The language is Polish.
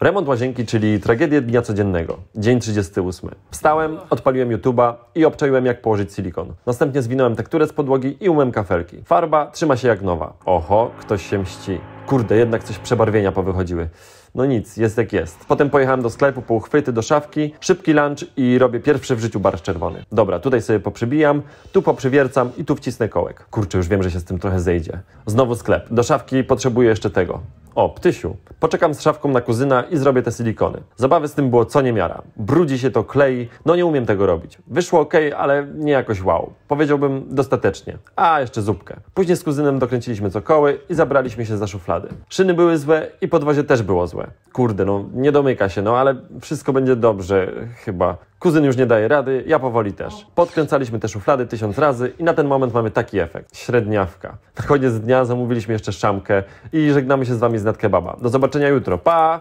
Remont łazienki, czyli tragedię dnia codziennego. Dzień 38. Wstałem, odpaliłem YouTube'a i obczaiłem jak położyć silikon. Następnie zwinąłem tekturę z podłogi i umyłem kafelki. Farba trzyma się jak nowa. Oho, ktoś się mści. Kurde, jednak coś przebarwienia powychodziły. No nic, jest jak jest. Potem pojechałem do sklepu po uchwyty, do szafki, szybki lunch i robię pierwszy w życiu barsz czerwony. Dobra, tutaj sobie poprzybijam, tu poprzywiercam i tu wcisnę kołek. Kurczę, już wiem, że się z tym trochę zejdzie. Znowu sklep. Do szafki potrzebuję jeszcze tego. O, ptysiu, poczekam z szafką na kuzyna i zrobię te silikony. Zabawy z tym było co niemiara. Brudzi się to, klei, no nie umiem tego robić. Wyszło ok, ale nie jakoś wow. Powiedziałbym dostatecznie. A, jeszcze zupkę. Później z kuzynem dokręciliśmy co koły i zabraliśmy się za szuflady. Szyny były złe i podwozie też było złe kurde, no nie domyka się, no ale wszystko będzie dobrze chyba. Kuzyn już nie daje rady, ja powoli też. Podkręcaliśmy te szuflady tysiąc razy i na ten moment mamy taki efekt. Średniawka. Na koniec dnia zamówiliśmy jeszcze szamkę i żegnamy się z Wami z kebaba. Do zobaczenia jutro, pa!